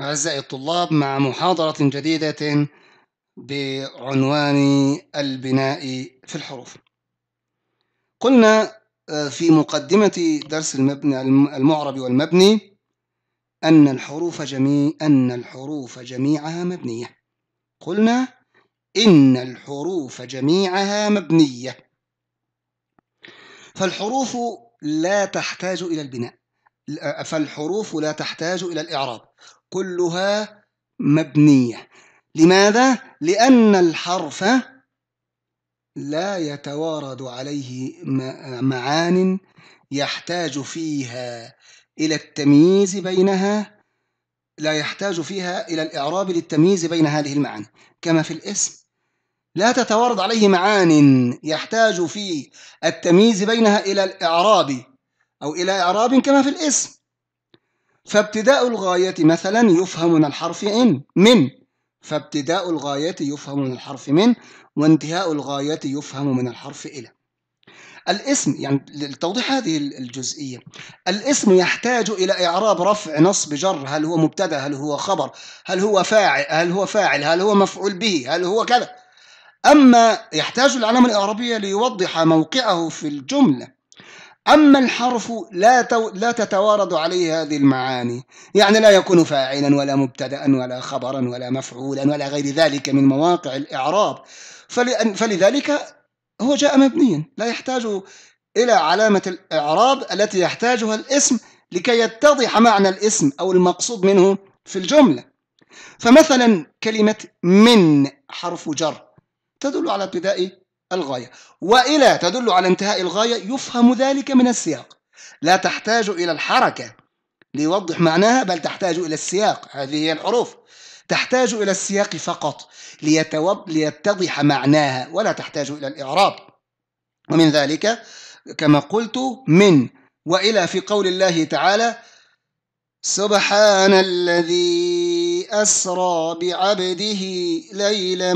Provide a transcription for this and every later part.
أعزائي الطلاب مع محاضرة جديدة بعنوان البناء في الحروف قلنا آه، في مقدمة درس المبنى المعرب والمبني أن الحروف جميع أن الحروف جميعها مبنية قلنا إن الحروف جميعها مبنية فالحروف لا تحتاج إلى البناء فالحروف لا تحتاج إلى الإعراب كلها مبنية لماذا؟ لأن الحرف لا يتوارد عليه معان يحتاج فيها إلى التمييز بينها لا يحتاج فيها إلى الإعراب للتمييز بين هذه المعاني كما في الاسم لا تتوارد عليه معان يحتاج في التمييز بينها إلى الإعراب أو إلى إعراب كما في الاسم فابتداء الغاية مثلا يفهم من الحرف إن من فابتداء الغاية يفهم من الحرف من وانتهاء الغاية يفهم من الحرف إلى الاسم يعني لتوضيح هذه الجزئية الاسم يحتاج إلى إعراب رفع نصب جر هل هو مبتدا هل هو خبر هل هو فاعل هل هو فاعل هل هو مفعول به هل هو كذا أما يحتاج العلامة الإعرابية ليوضح موقعه في الجملة أما الحرف لا تو... لا تتوارد عليه هذه المعاني، يعني لا يكون فاعلا ولا مبتدأ ولا خبرا ولا مفعولا ولا غير ذلك من مواقع الإعراب، فل... فلذلك هو جاء مبنيا، لا يحتاج إلى علامة الإعراب التي يحتاجها الاسم لكي يتضح معنى الاسم أو المقصود منه في الجملة. فمثلا كلمة من حرف جر تدل على ابتداء الغاية وإلى تدل على انتهاء الغاية يفهم ذلك من السياق لا تحتاج إلى الحركة ليوضح معناها بل تحتاج إلى السياق هذه هي الحروف تحتاج إلى السياق فقط ليتوب ليتضح معناها ولا تحتاج إلى الإعراب ومن ذلك كما قلت من وإلى في قول الله تعالى سبحان الذي أسرى بعبده ليلا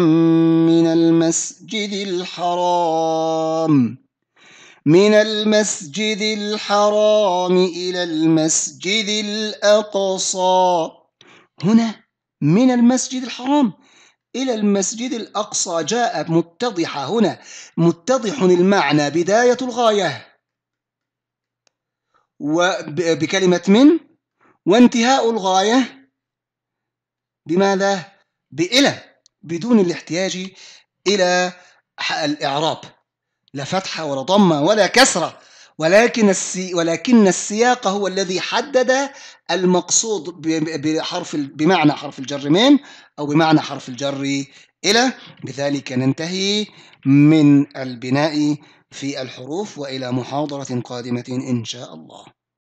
من المسجد الحرام من المسجد الحرام إلى المسجد الأقصى هنا من المسجد الحرام إلى المسجد الأقصى جاء متضحة هنا متضح المعنى بداية الغاية وبكلمة من وانتهاء الغاية بماذا؟ بإلى بدون الاحتياج إلى الإعراب لا فتحة ولا ضمة ولا كسرة ولكن السي ولكن السياق هو الذي حدد المقصود بحرف بمعنى حرف الجر من أو بمعنى حرف الجر إلى بذلك ننتهي من البناء في الحروف وإلى محاضرة قادمة إن شاء الله